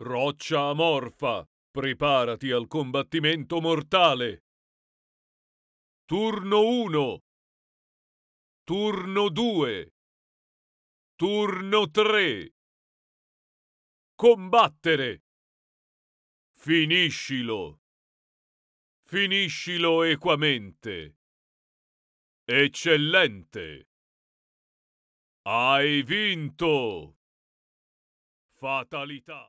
Roccia amorfa, preparati al combattimento mortale. Turno 1. Turno 2. Turno 3. Combattere. Finiscilo. Finiscilo equamente. Eccellente. Hai vinto. Fatalità.